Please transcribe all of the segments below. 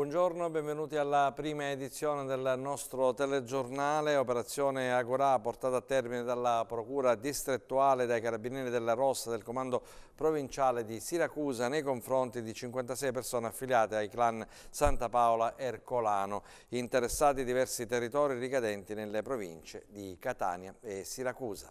Buongiorno e benvenuti alla prima edizione del nostro telegiornale, operazione Agorà portata a termine dalla Procura distrettuale dai Carabinieri della Rossa del Comando Provinciale di Siracusa nei confronti di 56 persone affiliate ai clan Santa Paola e Ercolano, interessati diversi territori ricadenti nelle province di Catania e Siracusa.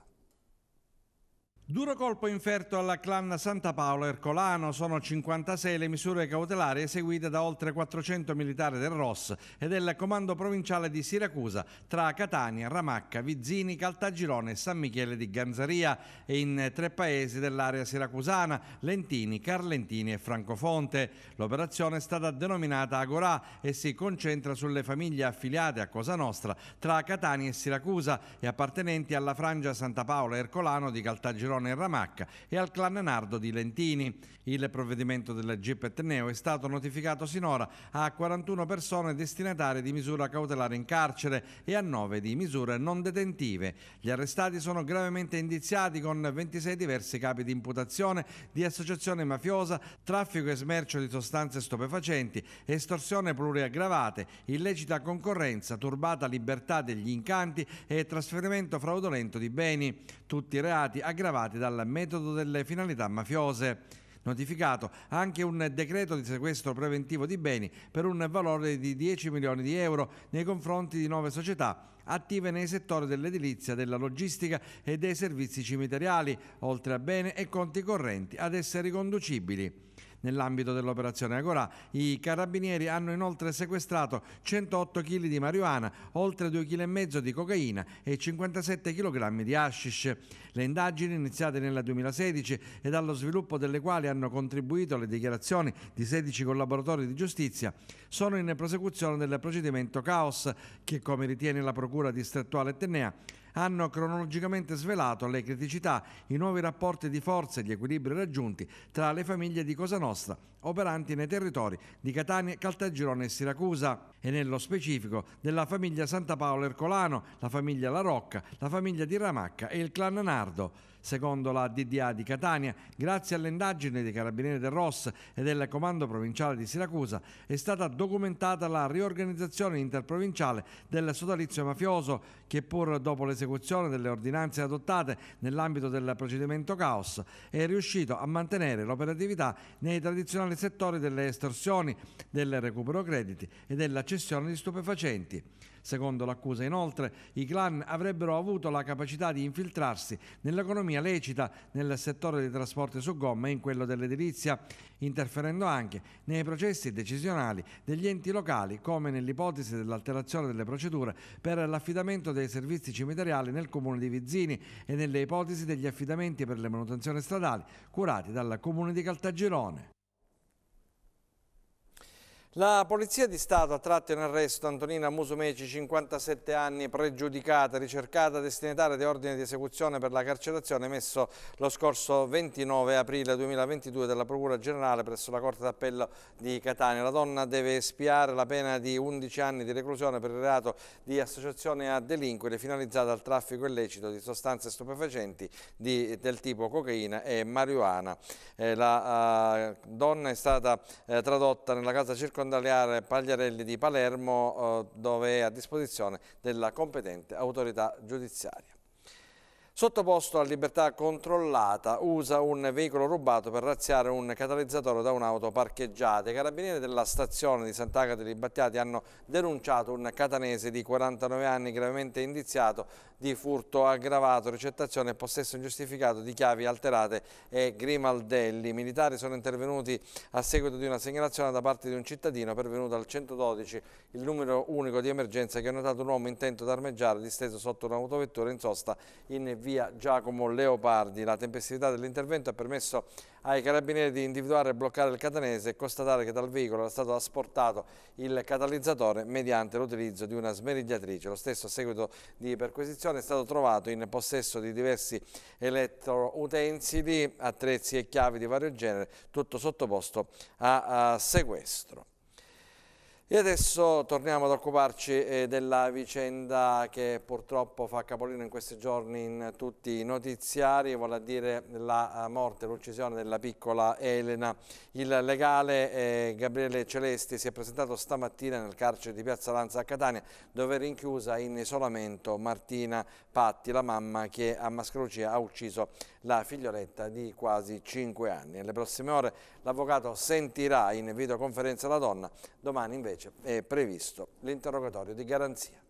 Duro colpo inferto alla clan Santa Paola Ercolano, sono 56 le misure cautelari eseguite da oltre 400 militari del ROS e del comando provinciale di Siracusa tra Catania, Ramacca, Vizzini, Caltagirone e San Michele di Ganzaria e in tre paesi dell'area siracusana, Lentini, Carlentini e Francofonte. L'operazione è stata denominata Agorà e si concentra sulle famiglie affiliate a Cosa Nostra tra Catania e Siracusa e appartenenti alla frangia Santa Paola Ercolano di Caltagirone Verona Ramacca e al clan Nardo di Lentini. Il provvedimento del GIP Etneo è stato notificato sinora a 41 persone destinatarie di misura cautelare in carcere e a 9 di misure non detentive. Gli arrestati sono gravemente indiziati con 26 diversi capi di imputazione di associazione mafiosa, traffico e smercio di sostanze stupefacenti, estorsione pluriaggravate, illecita concorrenza, turbata libertà degli incanti e trasferimento fraudolento di beni, tutti reati aggravati turbati dal metodo delle finalità mafiose notificato anche un decreto di sequestro preventivo di beni per un valore di 10 milioni di euro nei confronti di nove società attive nei settori dell'edilizia, della logistica e dei servizi cimiteriali, oltre a bene e conti correnti ad essere riconducibili nell'ambito dell'operazione Agorà. I carabinieri hanno inoltre sequestrato 108 kg di marijuana, oltre 2,5 kg di cocaina e 57 kg di hashish. Le indagini iniziate nel 2016 e dallo sviluppo delle quali hanno contribuito le dichiarazioni di 16 collaboratori di giustizia sono in prosecuzione del procedimento Caos che, come ritiene la Procura distrettuale Tennea, hanno cronologicamente svelato le criticità, i nuovi rapporti di forza e gli equilibri raggiunti tra le famiglie di Cosa Nostra operanti nei territori di Catania, Caltagirone e Siracusa e nello specifico della famiglia Santa Paolo Ercolano, la famiglia La Rocca, la famiglia di Ramacca e il clan Nardo secondo la DDA di Catania. Grazie all'indagine dei Carabinieri del ROS e del Comando Provinciale di Siracusa è stata documentata la riorganizzazione interprovinciale del sodalizio mafioso che pur dopo l'esecuzione delle ordinanze adottate nell'ambito del procedimento caos è riuscito a mantenere l'operatività nei tradizionali settori delle estorsioni, del recupero crediti e della cessione di stupefacenti. Secondo l'accusa inoltre i clan avrebbero avuto la capacità di infiltrarsi nell'economia l'economia lecita nel settore dei trasporti su gomma e in quello dell'edilizia, interferendo anche nei processi decisionali degli enti locali, come nell'ipotesi dell'alterazione delle procedure per l'affidamento dei servizi cimiteriali nel comune di Vizzini e nelle ipotesi degli affidamenti per le manutenzioni stradali curati dal comune di Caltagirone. La Polizia di Stato ha tratto in arresto Antonina Musumeci, 57 anni, pregiudicata, ricercata destinataria di ordine di esecuzione per la carcerazione emesso lo scorso 29 aprile 2022 dalla Procura Generale presso la Corte d'Appello di Catania. La donna deve espiare la pena di 11 anni di reclusione per il reato di associazione a delinquere finalizzata al traffico illecito di sostanze stupefacenti di, del tipo cocaina e marijuana. Eh, la eh, donna è stata eh, tradotta nella casa circolare circonda Pagliarelli di Palermo eh, dove è a disposizione della competente autorità giudiziaria. Sottoposto a libertà controllata, usa un veicolo rubato per razziare un catalizzatore da un'auto parcheggiata. I carabinieri della stazione di Sant'Agata di Battiati hanno denunciato un catanese di 49 anni gravemente indiziato di furto aggravato, ricettazione e possesso ingiustificato di chiavi alterate e grimaldelli. I militari sono intervenuti a seguito di una segnalazione da parte di un cittadino pervenuto al 112, il numero unico di emergenza che ha notato un uomo intento ad armeggiare disteso sotto un'autovettura in sosta in via via Giacomo Leopardi. La tempestività dell'intervento ha permesso ai carabinieri di individuare e bloccare il catanese e constatare che dal veicolo era stato asportato il catalizzatore mediante l'utilizzo di una smerigliatrice. Lo stesso a seguito di perquisizione è stato trovato in possesso di diversi elettroutensili, attrezzi e chiavi di vario genere, tutto sottoposto a, a sequestro. E adesso torniamo ad occuparci eh, della vicenda che purtroppo fa capolino in questi giorni in tutti i notiziari, vale dire la eh, morte, l'uccisione della piccola Elena. Il legale eh, Gabriele Celesti si è presentato stamattina nel carcere di Piazza Lanza a Catania, dove è rinchiusa in isolamento Martina Patti, la mamma che a Mascalucia ha ucciso la figlioletta di quasi 5 anni. Nelle prossime ore l'avvocato sentirà in videoconferenza la donna, domani invece è previsto l'interrogatorio di garanzia.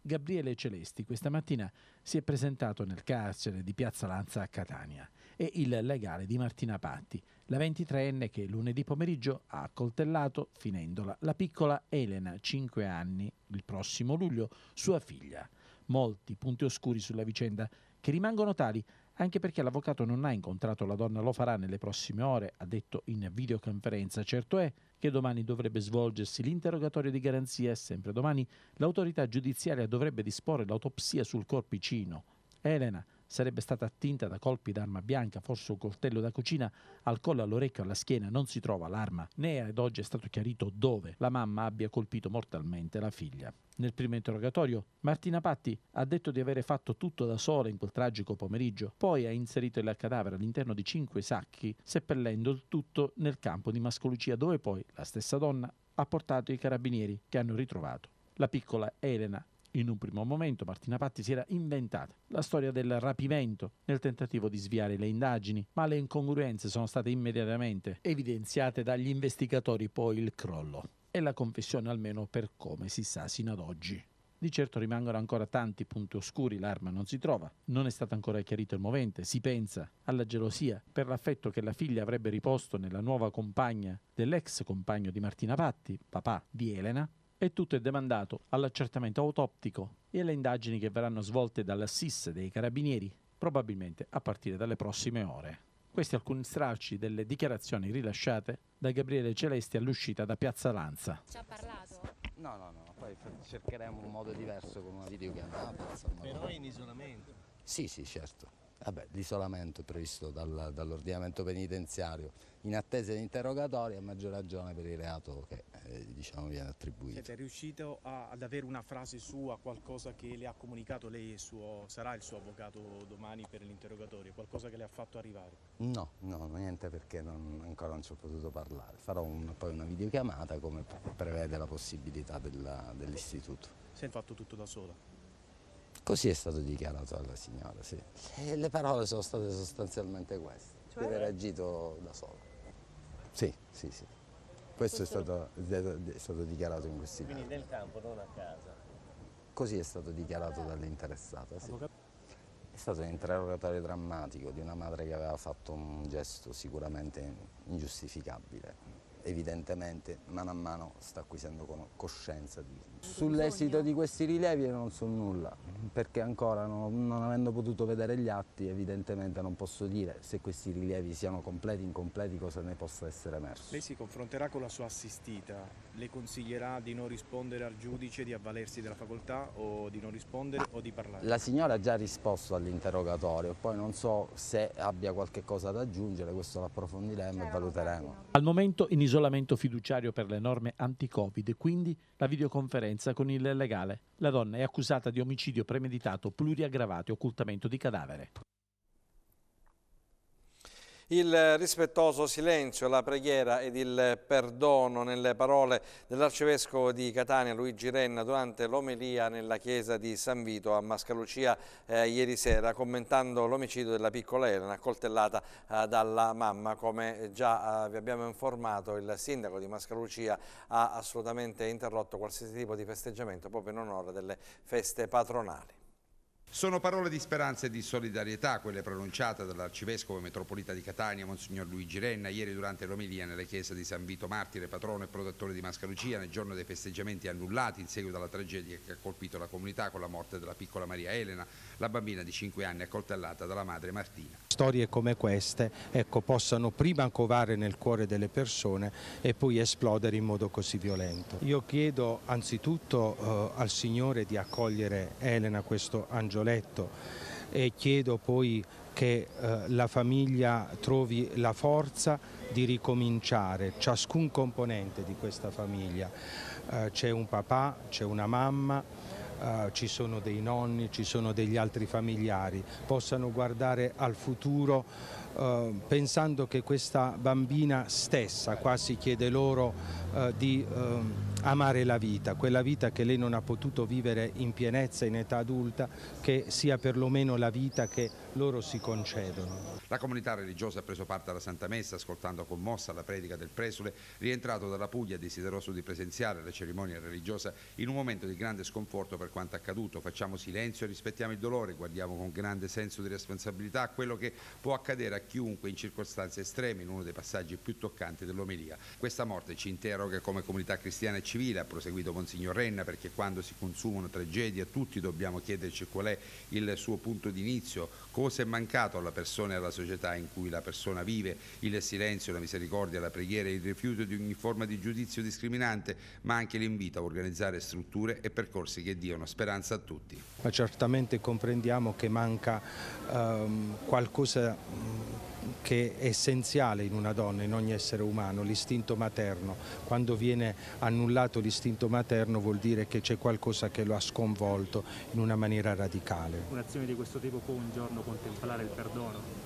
Gabriele Celesti questa mattina si è presentato nel carcere di Piazza Lanza a Catania e il legale di Martina Patti, la 23enne che lunedì pomeriggio ha accoltellato, finendola, la piccola Elena, 5 anni, il prossimo luglio, sua figlia. Molti punti oscuri sulla vicenda che rimangono tali anche perché l'avvocato non ha incontrato la donna, lo farà nelle prossime ore, ha detto in videoconferenza. Certo è che domani dovrebbe svolgersi l'interrogatorio di garanzia e sempre domani l'autorità giudiziaria dovrebbe disporre l'autopsia sul corpicino. Elena sarebbe stata attinta da colpi d'arma bianca, forse un coltello da cucina, al collo, all'orecchio, alla schiena, non si trova l'arma, né ad oggi è stato chiarito dove la mamma abbia colpito mortalmente la figlia. Nel primo interrogatorio, Martina Patti ha detto di avere fatto tutto da sola in quel tragico pomeriggio, poi ha inserito il cadavere all'interno di cinque sacchi, seppellendo il tutto nel campo di Mascolucia, dove poi la stessa donna ha portato i carabinieri che hanno ritrovato la piccola Elena in un primo momento Martina Patti si era inventata la storia del rapimento nel tentativo di sviare le indagini, ma le incongruenze sono state immediatamente evidenziate dagli investigatori poi il crollo e la confessione almeno per come si sa sino ad oggi. Di certo rimangono ancora tanti punti oscuri, l'arma non si trova, non è stato ancora chiarito il movente, si pensa alla gelosia per l'affetto che la figlia avrebbe riposto nella nuova compagna dell'ex compagno di Martina Patti, papà di Elena, e tutto è demandato all'accertamento autoptico e alle indagini che verranno svolte dall'assist dei carabinieri, probabilmente a partire dalle prossime ore. Questi alcuni stralci delle dichiarazioni rilasciate da Gabriele Celesti all'uscita da Piazza Lanza. Ci ha parlato? No, no, no, poi cercheremo un modo diverso con una videocamera. Però in isolamento? Sì, sì, certo. Vabbè, l'isolamento previsto dal, dall'ordinamento penitenziario in attesa di interrogatorio, a maggior ragione per il reato che eh, diciamo viene attribuito. Siete riuscito a, ad avere una frase sua, qualcosa che le ha comunicato lei e suo, sarà il suo avvocato domani per l'interrogatorio, qualcosa che le ha fatto arrivare? No, no, niente perché non, ancora non ci ho potuto parlare. Farò un, poi una videochiamata come prevede la possibilità dell'istituto. si è fatto tutto da sola? Così è stato dichiarato alla signora, sì. E eh, le parole sono state sostanzialmente queste, cioè? di aver agito da sola. Sì, sì, sì. Questo, è, stato, è stato, dichiarato in questi giorni. Quindi nel campo, non a casa. Così è stato dichiarato dall'interessata, sì. È stato un interrogatorio drammatico di una madre che aveva fatto un gesto sicuramente ingiustificabile evidentemente mano a mano sta acquisendo coscienza. Di... Sull'esito di questi rilievi non so nulla, perché ancora non, non, avendo potuto vedere gli atti evidentemente non posso dire se questi rilievi siano completi, o incompleti, cosa ne possa essere emerso. Lei si confronterà con la sua assistita, le consiglierà di non rispondere al giudice, di avvalersi della facoltà o di non rispondere Ma o di parlare? La signora ha già risposto all'interrogatorio, poi non so se abbia qualche cosa da aggiungere, questo lo approfondiremo e valuteremo. Al momento in isolamento Isolamento fiduciario per le norme anti-Covid, quindi la videoconferenza con il legale. La donna è accusata di omicidio premeditato, pluriaggravato e occultamento di cadavere. Il rispettoso silenzio, la preghiera ed il perdono nelle parole dell'arcivescovo di Catania Luigi Renna durante l'omelia nella chiesa di San Vito a Mascalucia eh, ieri sera commentando l'omicidio della piccola Elena accoltellata eh, dalla mamma. Come già eh, vi abbiamo informato il sindaco di Mascalucia ha assolutamente interrotto qualsiasi tipo di festeggiamento proprio in onore delle feste patronali. Sono parole di speranza e di solidarietà quelle pronunciate dall'arcivescovo metropolita di Catania, Monsignor Luigi Renna, ieri durante l'omelia nella chiesa di San Vito Martire, patrono e protettore di Mascalucia, nel giorno dei festeggiamenti annullati in seguito alla tragedia che ha colpito la comunità con la morte della piccola Maria Elena, la bambina di 5 anni accoltellata dalla madre Martina. Storie come queste ecco, possano prima covare nel cuore delle persone e poi esplodere in modo così violento. Io chiedo anzitutto eh, al Signore di accogliere Elena questo angelo Angioletto e chiedo poi che eh, la famiglia trovi la forza di ricominciare, ciascun componente di questa famiglia. Eh, c'è un papà, c'è una mamma, Uh, ci sono dei nonni, ci sono degli altri familiari, possano guardare al futuro uh, pensando che questa bambina stessa quasi chiede loro eh, di eh, amare la vita, quella vita che lei non ha potuto vivere in pienezza in età adulta, che sia perlomeno la vita che loro si concedono. La comunità religiosa ha preso parte alla Santa Messa ascoltando commossa la predica del presule, rientrato dalla Puglia desideroso di presenziare la cerimonia religiosa in un momento di grande sconforto per quanto accaduto. Facciamo silenzio e rispettiamo il dolore, guardiamo con grande senso di responsabilità quello che può accadere a chiunque in circostanze estreme in uno dei passaggi più toccanti dell'omelia. Questa morte ci interroga che come comunità cristiana e civile, ha proseguito Monsignor Renna, perché quando si consumano tragedie tutti dobbiamo chiederci qual è il suo punto di inizio, cosa è mancato alla persona e alla società in cui la persona vive, il silenzio, la misericordia, la preghiera, il rifiuto di ogni forma di giudizio discriminante, ma anche l'invito a organizzare strutture e percorsi che diano speranza a tutti. Ma certamente comprendiamo che manca ehm, qualcosa che è essenziale in una donna, in ogni essere umano, l'istinto materno. Quando viene annullato l'istinto materno vuol dire che c'è qualcosa che lo ha sconvolto in una maniera radicale. Un'azione di questo tipo può un giorno contemplare il perdono?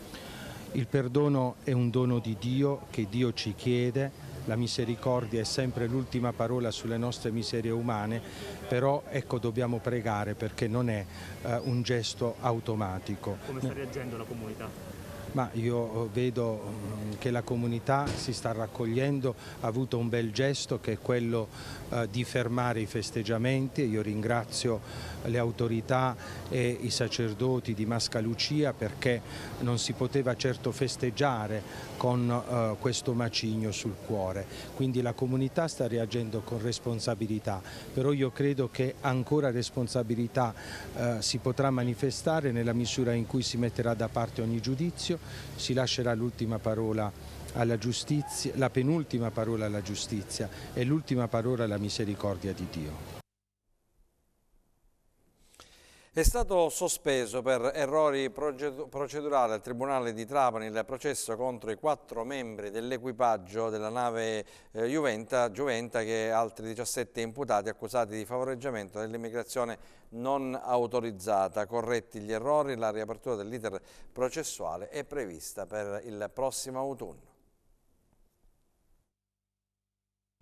Il perdono è un dono di Dio che Dio ci chiede, la misericordia è sempre l'ultima parola sulle nostre miserie umane, però ecco dobbiamo pregare perché non è eh, un gesto automatico. Come sta reagendo la comunità? Ma io eh, vedo mm, che la comunità si sta raccogliendo, ha avuto un bel gesto che è quello eh, di fermare i festeggiamenti. Io ringrazio le autorità e i sacerdoti di Mascalucia perché non si poteva certo festeggiare con eh, questo macigno sul cuore. Quindi la comunità sta reagendo con responsabilità, però io credo che ancora responsabilità si potrà manifestare nella misura in cui si metterà da parte ogni giudizio si lascerà l'ultima parola alla giustizia, la penultima parola alla giustizia e l'ultima parola alla misericordia di Dio. È stato sospeso per errori procedurali al Tribunale di Trapani il processo contro i quattro membri dell'equipaggio della nave eh, Juventa, Juventa che altri 17 imputati accusati di favoreggiamento dell'immigrazione non autorizzata. Corretti gli errori, la riapertura dell'iter processuale è prevista per il prossimo autunno.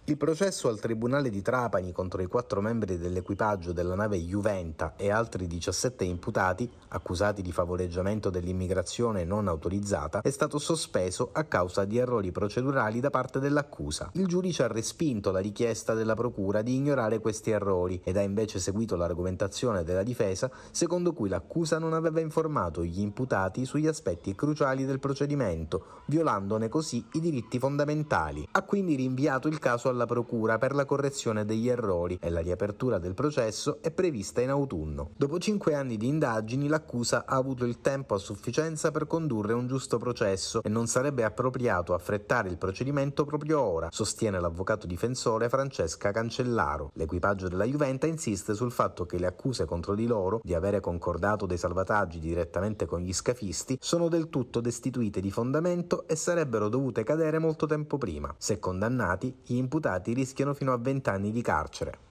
Il processo al Tribunale di Trapani contro i quattro membri dell'equipaggio della nave Juventa e altri 17 imputati, accusati di favoreggiamento dell'immigrazione non autorizzata, è stato sospeso a causa di errori procedurali da parte dell'accusa. Il giudice ha respinto la richiesta della Procura di ignorare questi errori ed ha invece seguito l'argomentazione della difesa secondo cui l'accusa non aveva informato gli imputati sugli aspetti cruciali del procedimento, violandone così i diritti fondamentali. Ha quindi rinviato il caso alla alla Procura per la correzione degli errori e la riapertura del processo è prevista in autunno. Dopo cinque anni di indagini l'accusa ha avuto il tempo a sufficienza per condurre un giusto processo e non sarebbe appropriato affrettare il procedimento proprio ora, sostiene l'avvocato difensore Francesca Cancellaro. L'equipaggio della Juventa insiste sul fatto che le accuse contro di loro di avere concordato dei salvataggi direttamente con gli scafisti sono del tutto destituite di fondamento e sarebbero dovute cadere molto tempo prima. Se condannati, gli imputati imputati rischiano fino a 20 anni di carcere.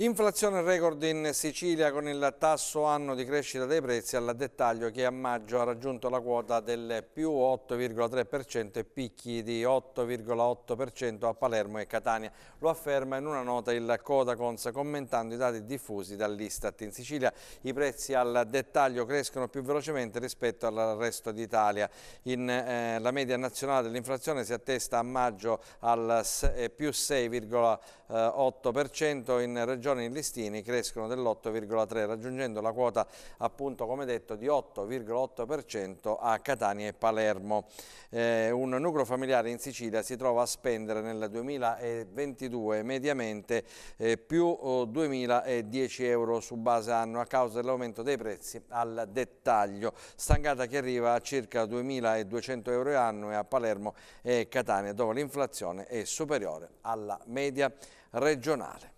Inflazione record in Sicilia con il tasso anno di crescita dei prezzi al dettaglio che a maggio ha raggiunto la quota del più 8,3% e picchi di 8,8% a Palermo e Catania. Lo afferma in una nota il Codacons commentando i dati diffusi dall'Istat. In Sicilia i prezzi al dettaglio crescono più velocemente rispetto al resto d'Italia. Eh, la media nazionale dell'inflazione si attesta a maggio al eh, più 6,8% eh, in regione regione in listini crescono dell'8,3 raggiungendo la quota appunto come detto di 8,8% a Catania e Palermo. Eh, un nucleo familiare in Sicilia si trova a spendere nel 2022 mediamente eh, più oh, 2.010 euro su base annua a causa dell'aumento dei prezzi al dettaglio. Stangata che arriva a circa 2.200 euro annui a Palermo e Catania dove l'inflazione è superiore alla media regionale.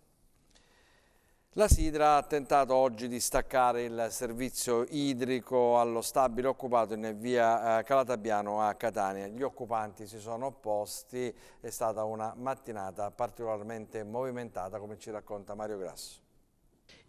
La Sidra ha tentato oggi di staccare il servizio idrico allo stabile occupato in via eh, Calatabiano a Catania. Gli occupanti si sono opposti, è stata una mattinata particolarmente movimentata come ci racconta Mario Grasso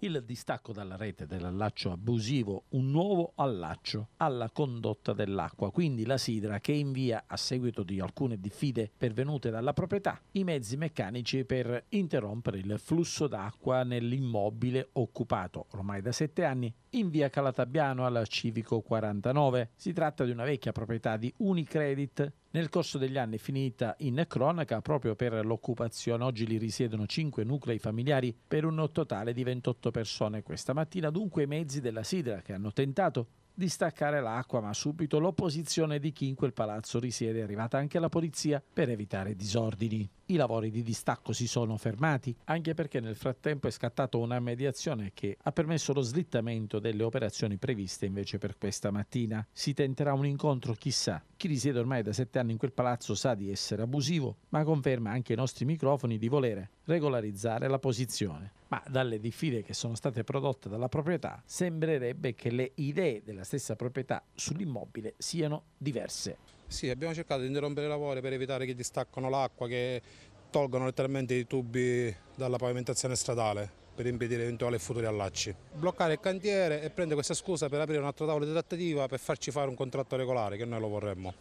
il distacco dalla rete dell'allaccio abusivo, un nuovo allaccio alla condotta dell'acqua, quindi la sidra che invia a seguito di alcune diffide pervenute dalla proprietà i mezzi meccanici per interrompere il flusso d'acqua nell'immobile occupato ormai da sette anni in via Calatabiano al Civico 49. Si tratta di una vecchia proprietà di Unicredit nel corso degli anni è finita in cronaca proprio per l'occupazione. Oggi li risiedono 5 nuclei familiari per un totale di 28 persone questa mattina, dunque i mezzi della Sidra che hanno tentato di staccare l'acqua, ma subito l'opposizione di chi in quel palazzo risiede è arrivata anche la polizia per evitare disordini i lavori di distacco si sono fermati, anche perché nel frattempo è scattata una mediazione che ha permesso lo slittamento delle operazioni previste invece per questa mattina. Si tenterà un incontro, chissà. Chi risiede ormai da sette anni in quel palazzo sa di essere abusivo, ma conferma anche ai nostri microfoni di volere regolarizzare la posizione. Ma dalle diffide che sono state prodotte dalla proprietà sembrerebbe che le idee della stessa proprietà sull'immobile siano diverse. Sì, abbiamo cercato di interrompere i lavori per evitare che distaccano l'acqua, che tolgono letteralmente i tubi dalla pavimentazione stradale per impedire eventuali futuri allacci. Bloccare il cantiere e prendere questa scusa per aprire un altro tavolo di trattativa per farci fare un contratto regolare, che noi lo vorremmo.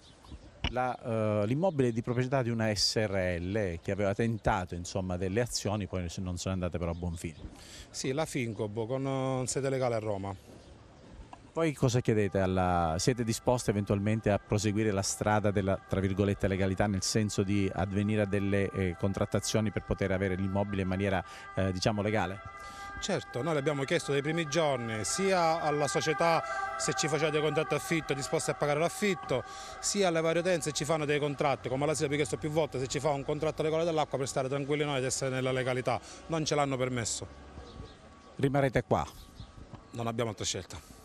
Eh, l'immobile uh, di proprietà di una SRL che aveva tentato insomma, delle azioni, poi non sono andate però a buon fine. Sì, la Fincob con eh, sede legale a Roma. Poi cosa chiedete? Alla... Siete disposti eventualmente a proseguire la strada della tra virgolette, legalità nel senso di advenire a delle eh, contrattazioni per poter avere l'immobile in maniera eh, diciamo legale? Certo, noi l'abbiamo chiesto dai primi giorni sia alla società se ci faceva dei contratti affitto disposti a pagare l'affitto, sia alle varie utenze se ci fanno dei contratti, come la SIDA abbiamo chiesto più volte se ci fa un contratto regolare dell'acqua per stare tranquilli noi ed essere nella legalità, non ce l'hanno permesso. Rimarrete qua? Non abbiamo altra scelta.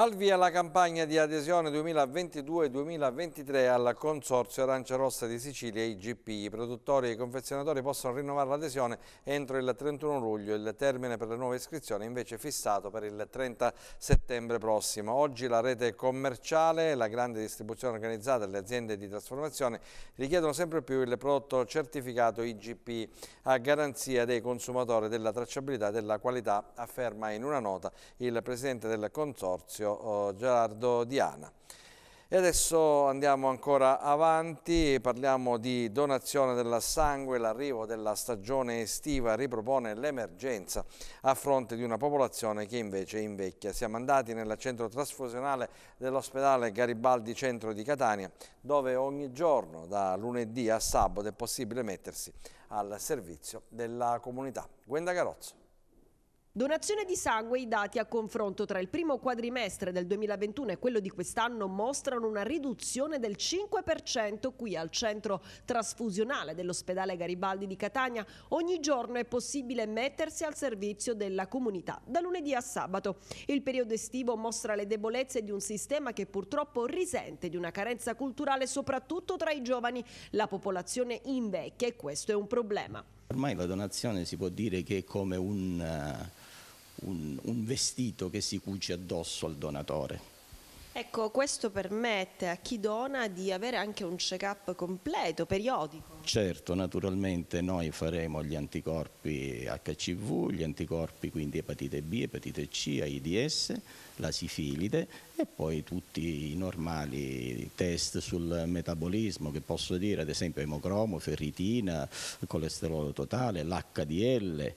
Al via la campagna di adesione 2022-2023 al Consorzio Arancia Rossa di Sicilia IGP. I produttori e i confezionatori possono rinnovare l'adesione entro il 31 luglio. Il termine per le nuove iscrizioni è invece fissato per il 30 settembre prossimo. Oggi la rete commerciale, la grande distribuzione organizzata e le aziende di trasformazione richiedono sempre più il prodotto certificato IGP a garanzia dei consumatori della tracciabilità e della qualità, afferma in una nota il presidente del Consorzio Fabrizio oh, Gerardo Diana. E adesso andiamo ancora avanti, parliamo di donazione del sangue, l'arrivo della stagione estiva ripropone l'emergenza a fronte di una popolazione che invece invecchia. Siamo andati nel centro trasfusionale dell'ospedale Garibaldi Centro di Catania, dove ogni giorno da lunedì a sabato è possibile mettersi al servizio della comunità. Gwenda Garozzo. Donazione di sangue, i dati a confronto tra il primo quadrimestre del 2021 e quello di quest'anno mostrano una riduzione del 5% qui al centro trasfusionale dell'ospedale Garibaldi di Catania. Ogni giorno è possibile mettersi al servizio della comunità, da lunedì a sabato. Il periodo estivo mostra le debolezze di un sistema che purtroppo risente di una carenza culturale soprattutto tra i giovani. La popolazione invecchia e questo è un problema. Ormai la donazione si può dire che è come un eh, un, un vestito che si cuce addosso al donatore. Ecco, questo permette a chi dona di avere anche un check-up completo, periodico. Certo, naturalmente noi faremo gli anticorpi HCV, gli anticorpi quindi epatite B, epatite C, AIDS, la sifilide e poi tutti i normali test sul metabolismo che posso dire ad esempio emocromo, ferritina, colesterolo totale, l'HDL,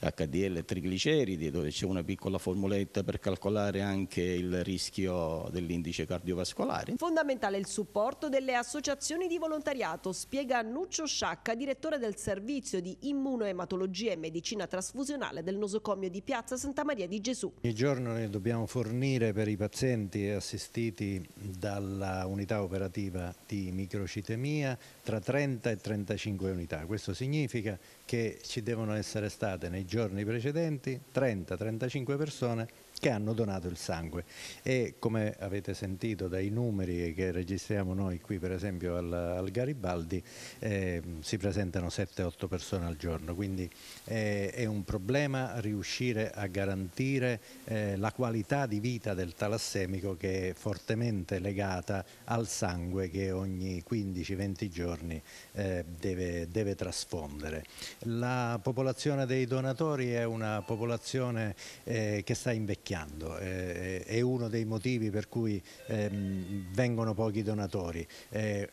HDL trigliceridi dove c'è una piccola formuletta per calcolare anche il rischio dell'indice cardiovascolare. Fondamentale il supporto delle associazioni di volontariato, spiega Nuccio Sciacca, direttore del servizio di immunoematologia e medicina trasfusionale del nosocomio di Piazza Santa Maria di Gesù. Ogni giorno ne dobbiamo fornire per i pazienti assistenti e assistiti dalla unità operativa di microcitemia tra 30 e 35 unità. Questo significa che ci devono essere state nei giorni precedenti 30-35 persone che hanno donato il sangue e come avete sentito dai numeri che registriamo noi qui per esempio al, al Garibaldi eh, si presentano 7-8 persone al giorno quindi eh, è un problema riuscire a garantire eh, la qualità di vita del talassemico che è fortemente legata al sangue che ogni 15-20 giorni eh, deve, deve trasfondere. La popolazione dei donatori è una popolazione eh, che sta invecchiando invecchiando, eh, eh, è uno dei motivi per cui ehm, vengono pochi donatori. Eh,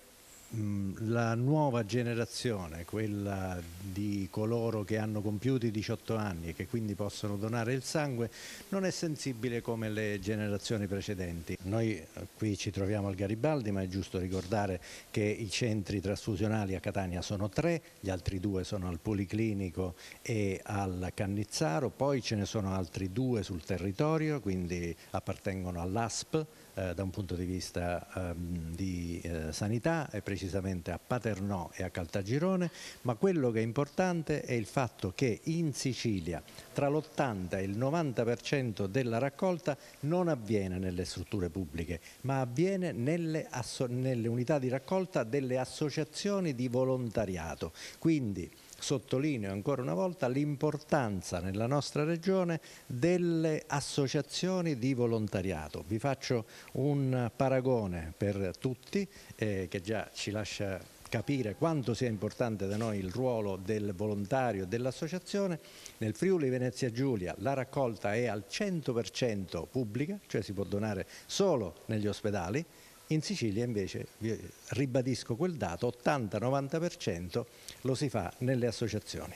Mm, la nuova generazione, quella di coloro che hanno compiuto i 18 anni e che quindi possono donare il sangue, non è sensibile come le generazioni precedenti. Noi eh, qui ci troviamo al Garibaldi, ma è giusto ricordare che i centri trasfusionali a Catania sono tre, gli altri due sono al Policlinico e al Cannizzaro, poi ce ne sono altri due sul territorio, quindi appartengono all'ASP eh, da un punto di vista ehm, di eh, sanità, e precisamente a Paternò e a Caltagirone, ma quello che è importante è il fatto che in Sicilia tra l'80 e il 90% della raccolta non avviene nelle strutture pubbliche, ma avviene nelle, nelle unità di raccolta delle associazioni di volontariato. Quindi, sottolineo ancora una volta l'importanza nella nostra regione delle associazioni di volontariato. Vi faccio un paragone per tutti eh, che già ci lascia capire quanto sia importante da noi il ruolo del volontario e dell'associazione. Nel Friuli Venezia Giulia la raccolta è al 100% pubblica, cioè si può donare solo negli ospedali, in Sicilia invece, ribadisco quel dato, 80-90% lo si fa nelle associazioni.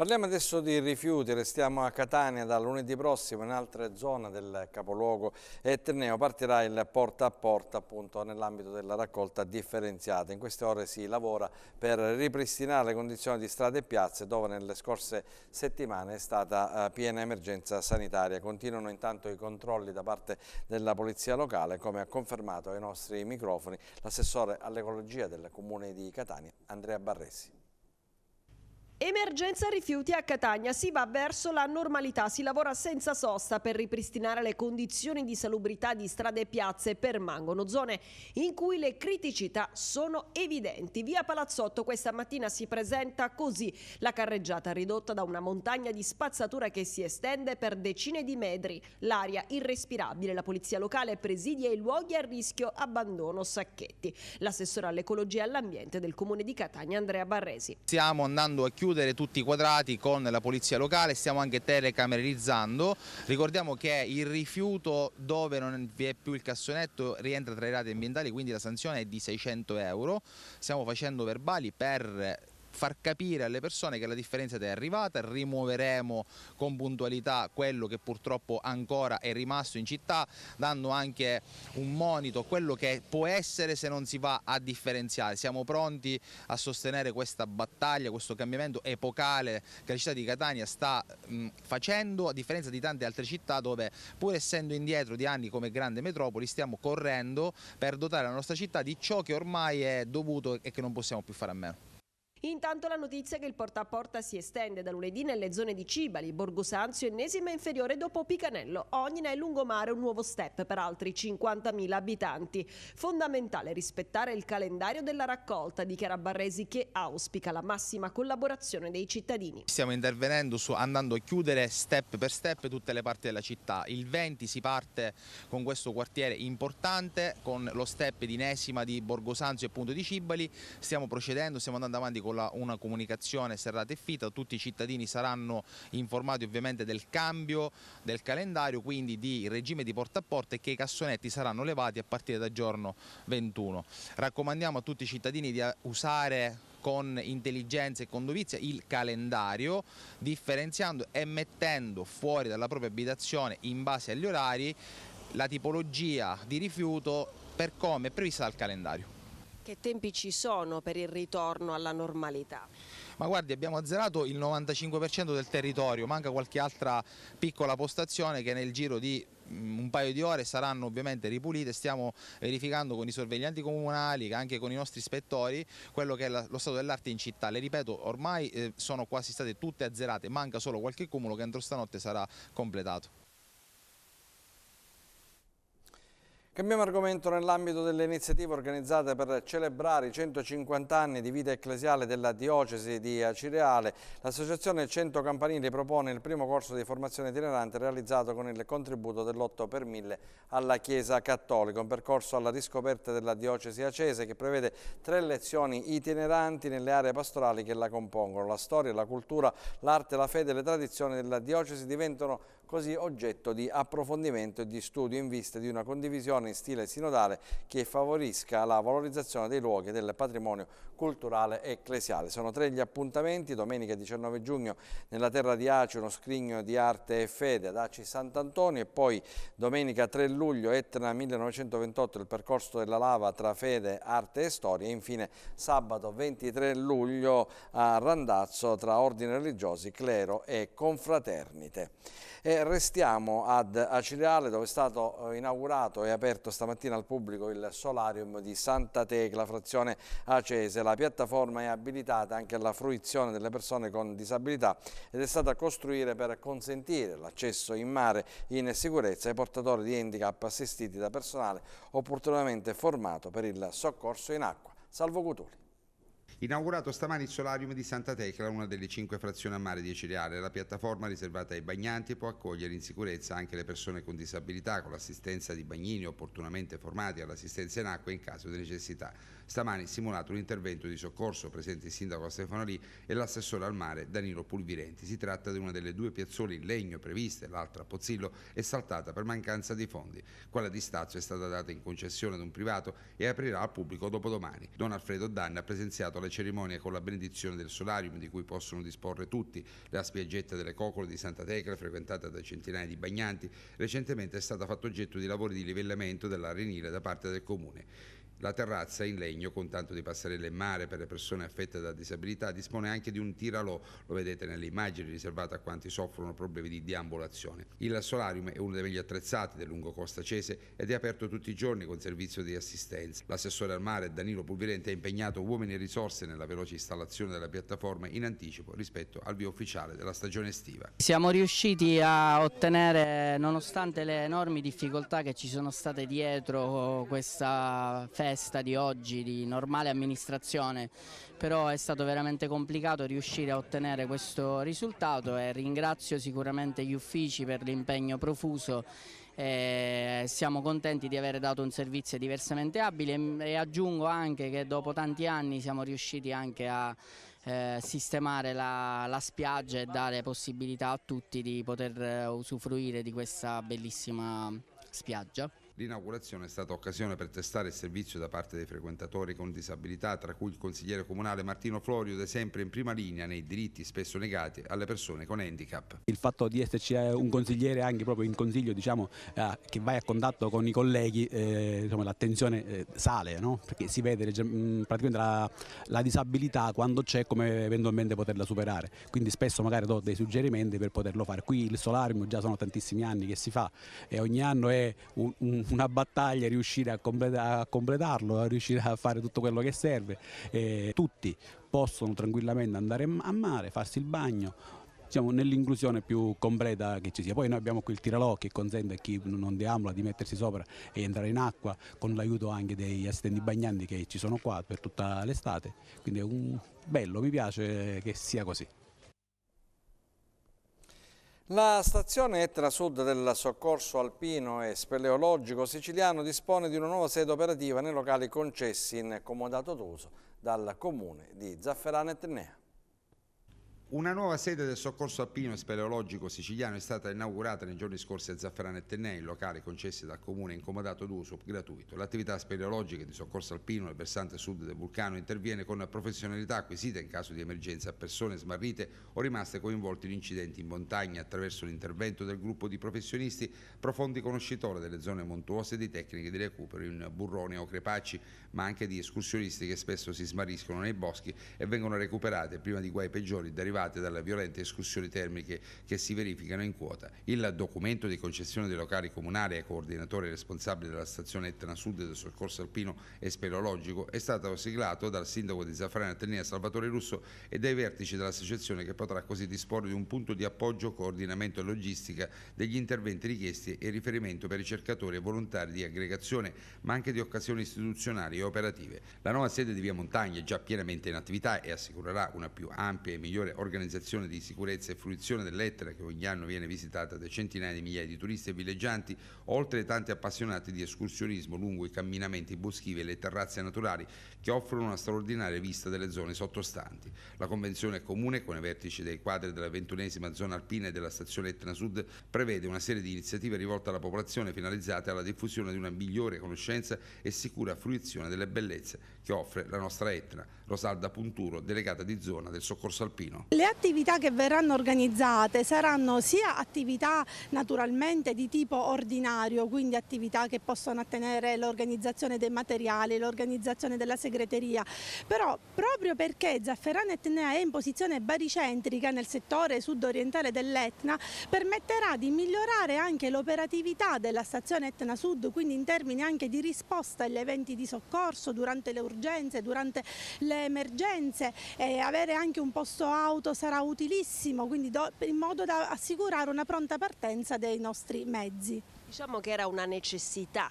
Parliamo adesso di rifiuti, restiamo a Catania da lunedì prossimo in altre zone del capoluogo etneo partirà il porta a porta appunto nell'ambito della raccolta differenziata. In queste ore si lavora per ripristinare le condizioni di strade e piazze dove nelle scorse settimane è stata eh, piena emergenza sanitaria. Continuano intanto i controlli da parte della polizia locale come ha confermato ai nostri microfoni l'assessore all'ecologia del comune di Catania Andrea Barresi. Emergenza rifiuti a Catania, si va verso la normalità, si lavora senza sosta per ripristinare le condizioni di salubrità di strade e piazze permangono, zone in cui le criticità sono evidenti. Via Palazzotto questa mattina si presenta così, la carreggiata ridotta da una montagna di spazzatura che si estende per decine di metri, l'aria irrespirabile, la polizia locale presidia i luoghi a rischio abbandono sacchetti. L'assessore all'ecologia e all'ambiente del comune di Catania Andrea Barresi. Stiamo andando a chiudere chiudere tutti i quadrati con la polizia locale, stiamo anche telecamerizzando, ricordiamo che il rifiuto dove non vi è più il cassonetto rientra tra i rati ambientali, quindi la sanzione è di 600 euro, stiamo facendo verbali per far capire alle persone che la differenza è arrivata, rimuoveremo con puntualità quello che purtroppo ancora è rimasto in città, dando anche un monito, a quello che può essere se non si va a differenziare. Siamo pronti a sostenere questa battaglia, questo cambiamento epocale che la città di Catania sta facendo, a differenza di tante altre città dove pur essendo indietro di anni come grande metropoli stiamo correndo per dotare la nostra città di ciò che ormai è dovuto e che non possiamo più fare a meno. Intanto la notizia è che il porta a porta si estende da lunedì nelle zone di Cibali, Borgo Sanzio, ennesima inferiore dopo Picanello. Ogni e Lungomare un nuovo step per altri 50.000 abitanti. Fondamentale rispettare il calendario della raccolta, dichiara Barresi che auspica la massima collaborazione dei cittadini. Stiamo intervenendo su, andando a chiudere step per step tutte le parti della città. Il 20 si parte con questo quartiere importante, con lo step di Nesima, di Borgo Sanzio e appunto di Cibali. Stiamo procedendo, stiamo andando avanti con con una comunicazione serrata e fitta, tutti i cittadini saranno informati ovviamente del cambio del calendario, quindi di regime di porta a porta e che i cassonetti saranno levati a partire dal giorno 21. Raccomandiamo a tutti i cittadini di usare con intelligenza e con dovizia il calendario, differenziando e mettendo fuori dalla propria abitazione in base agli orari la tipologia di rifiuto per come è prevista dal calendario. Che tempi ci sono per il ritorno alla normalità? Ma guardi, abbiamo azzerato il 95% del territorio, manca qualche altra piccola postazione che nel giro di mm, un paio di ore saranno ovviamente ripulite, stiamo verificando con i sorveglianti comunali, anche con i nostri ispettori, quello che è lo stato dell'arte in città. Le ripeto, ormai eh, sono quasi state tutte azzerate, manca solo qualche cumulo che entro stanotte sarà completato. Cambiamo argomento nell'ambito delle iniziative organizzate per celebrare i 150 anni di vita ecclesiale della diocesi di Acireale. L'associazione 100 Campanili propone il primo corso di formazione itinerante realizzato con il contributo dell'8 per 1000 alla Chiesa Cattolica, un percorso alla riscoperta della diocesi acese che prevede tre lezioni itineranti nelle aree pastorali che la compongono. La storia, la cultura, l'arte, la fede e le tradizioni della diocesi diventano così oggetto di approfondimento e di studio in vista di una condivisione in stile sinodale che favorisca la valorizzazione dei luoghi del patrimonio culturale ecclesiale. Sono tre gli appuntamenti, domenica 19 giugno nella terra di Aci, uno scrigno di arte e fede ad Aci Sant'Antonio e poi domenica 3 luglio Etna 1928, il percorso della lava tra fede, arte e storia e infine sabato 23 luglio a Randazzo tra ordini religiosi, clero e confraternite. E restiamo ad Acireale dove è stato eh, inaugurato e aperto stamattina al pubblico il solarium di Santa Tecla, frazione Acese. La piattaforma è abilitata anche alla fruizione delle persone con disabilità ed è stata costruita per consentire l'accesso in mare in sicurezza ai portatori di handicap assistiti da personale opportunamente formato per il soccorso in acqua. Salvo Cutuli. Inaugurato stamani il solarium di Santa Tecla, una delle cinque frazioni a mare di Cireale. La piattaforma riservata ai bagnanti può accogliere in sicurezza anche le persone con disabilità, con l'assistenza di bagnini opportunamente formati all'assistenza in acqua in caso di necessità. Stamani simulato un intervento di soccorso presente il sindaco Stefano Lì e l'assessore al mare Danilo Pulvirenti. Si tratta di una delle due piazzole in legno previste, l'altra a Pozzillo, è saltata per mancanza di fondi. Quella di Stazio è stata data in concessione ad un privato e aprirà al pubblico dopodomani. Don Alfredo Danna ha presenziato la cerimonia con la benedizione del solarium di cui possono disporre tutti, la spiaggetta delle Cocole di Santa Tecla frequentata da centinaia di bagnanti, recentemente è stata fatta oggetto di lavori di livellamento dell'arenile da parte del comune. La terrazza in legno con tanto di passerelle in mare per le persone affette da disabilità dispone anche di un tiralò, lo vedete nelle immagini, riservato a quanti soffrono problemi di deambolazione. Il solarium è uno dei meglio attrezzati del lungo Costa Cese ed è aperto tutti i giorni con servizio di assistenza. L'assessore al mare Danilo Pulvirente ha impegnato uomini e risorse nella veloce installazione della piattaforma in anticipo rispetto al via ufficiale della stagione estiva. Siamo riusciti a ottenere, nonostante le enormi difficoltà che ci sono state dietro questa festa, festa di oggi, di normale amministrazione, però è stato veramente complicato riuscire a ottenere questo risultato e ringrazio sicuramente gli uffici per l'impegno profuso e eh, siamo contenti di aver dato un servizio diversamente abile e aggiungo anche che dopo tanti anni siamo riusciti anche a eh, sistemare la, la, spiaggia e dare possibilità a tutti di poter eh, usufruire di questa bellissima spiaggia. L'inaugurazione è stata occasione per testare il servizio da parte dei frequentatori con disabilità, tra cui il consigliere comunale Martino Florio, sempre in prima linea nei diritti spesso negati alle persone con handicap. Il fatto di esserci eh, un consigliere anche proprio in consiglio diciamo, eh, che vai a contatto con i colleghi, eh, l'attenzione eh, sale, no? perché si vede mh, mm, praticamente la, la, disabilità quando c'è come eventualmente poterla superare. Quindi spesso magari do dei suggerimenti per poterlo fare. Qui il solarium già sono tantissimi anni che si fa e ogni anno è un, un una battaglia riuscire a, completa, a completarlo, a riuscire a fare tutto quello che serve. E tutti possono tranquillamente andare a mare, farsi il bagno, diciamo, nell'inclusione più completa che ci sia. Poi noi abbiamo qui il tiralò che consente a chi non deambula di mettersi sopra e entrare in acqua con l'aiuto anche degli assistenti bagnanti che ci sono qua per tutta l'estate. Quindi è un bello, mi piace che sia così. La stazione Etra Sud del Soccorso Alpino e Speleologico Siciliano dispone di una nuova sede operativa nei locali concessi in comodato d'uso dal comune di Zafferana e una nuova sede del soccorso alpino e speleologico siciliano è stata inaugurata nei giorni scorsi a Zafferano e Tennei, in locali concessi dal comune incomodato d'uso gratuito. L'attività speleologica di soccorso alpino nel versante sud del vulcano interviene con professionalità acquisita in caso di emergenza a persone smarrite o rimaste coinvolte in incidenti in montagna attraverso l'intervento del gruppo di professionisti profondi conoscitori delle zone montuose e di tecniche di recupero in burroni o crepacci, ma anche di escursionisti che spesso si smarriscono nei boschi e vengono recuperate prima di guai peggiori derivati derivate dalle violente escursioni termiche che si verificano in quota. Il documento di concessione dei locali comunali ai coordinatori responsabili della stazione Etna Sud del soccorso alpino e speleologico è stato siglato dal sindaco di Zafrana Tenia Salvatore Russo e dai vertici dell'associazione che potrà così disporre di un punto di appoggio, coordinamento e logistica degli interventi richiesti e riferimento per ricercatori e volontari di aggregazione, ma anche di occasioni istituzionali e operative. La nuova sede di Via Montagna è già pienamente in attività e assicurerà una più ampia e migliore organizzazione organizzazione di sicurezza e fruizione dell'Etna che ogni anno viene visitata da centinaia di migliaia di turisti e villeggianti, oltre ai tanti appassionati di escursionismo lungo i camminamenti boschivi e le terrazze naturali che offrono una straordinaria vista delle zone sottostanti. La convenzione comune con i vertici dei quadri della ventunesima zona alpina e della stazione Etna Sud prevede una serie di iniziative rivolte alla popolazione finalizzate alla diffusione di una migliore conoscenza e sicura fruizione delle bellezze che offre la nostra Etna. Rosalda Punturo, delegata di zona del soccorso alpino. Le attività che verranno organizzate saranno sia attività naturalmente di tipo ordinario, quindi attività che possono attenere l'organizzazione dei materiali, l'organizzazione della segreteria, però proprio perché Zafferano Etnea è in posizione baricentrica nel settore sud-orientale dell'Etna, permetterà di migliorare anche l'operatività della stazione Etna Sud, quindi in termini anche di risposta agli eventi di soccorso durante le urgenze, durante le emergenze, e avere anche un posto auto conto sarà utilissimo quindi do, in modo da assicurare una pronta partenza dei nostri mezzi. Diciamo che era una necessità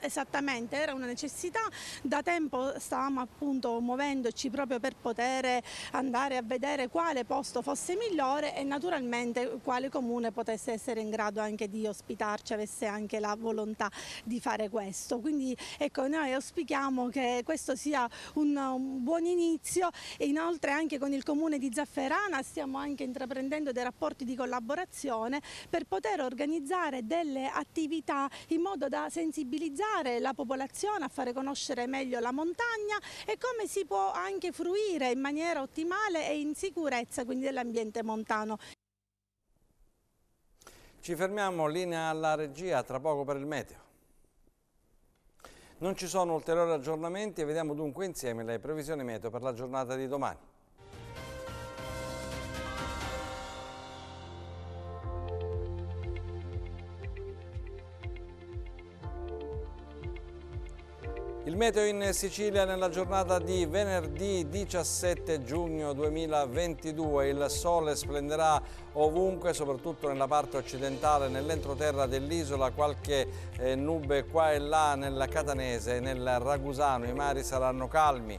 Esattamente, era una necessità, da tempo stavamo appunto muovendoci proprio per poter andare a vedere quale posto fosse migliore e naturalmente quale comune potesse essere in grado anche di ospitarci, avesse anche la volontà di fare questo. Quindi ecco, noi auspichiamo che questo sia un, buon inizio e inoltre anche con il comune di Zafferana stiamo anche intraprendendo dei rapporti di collaborazione per poter organizzare delle attività in modo da sensibilizzare sensibilizzare la popolazione a fare conoscere meglio la montagna e come si può anche fruire in maniera ottimale e in sicurezza quindi dell'ambiente montano. Ci fermiamo, linea alla regia, tra poco per il meteo. Non ci sono ulteriori aggiornamenti e vediamo dunque insieme le previsioni meteo per la giornata di domani. Il meteo in Sicilia nella giornata di venerdì 17 giugno 2022. Il sole splenderà ovunque, soprattutto nella parte occidentale, nell'entroterra dell'isola, qualche eh, nube qua e là nel Catanese, nel Ragusano. I mari saranno calmi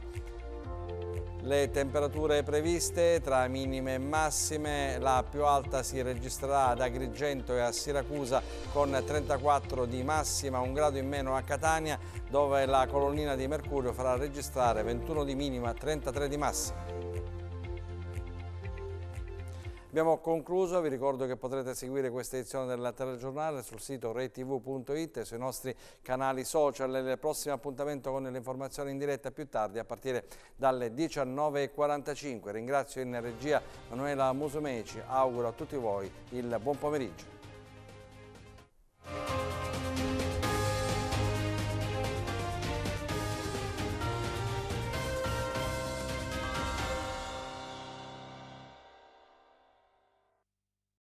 le temperature previste tra minime e massime, la più alta si registrerà ad Agrigento e a Siracusa con 34 di massima, un grado in meno a Catania dove la colonnina di mercurio farà registrare 21 di minima, 33 di massima. Abbiamo concluso, vi ricordo che potrete seguire questa edizione del telegiornale sul sito retv.it e sui nostri canali social. Il prossimo appuntamento con le informazioni in diretta più tardi a partire dalle 19.45. Ringrazio in regia Manuela Musumeci, auguro a tutti voi il buon pomeriggio.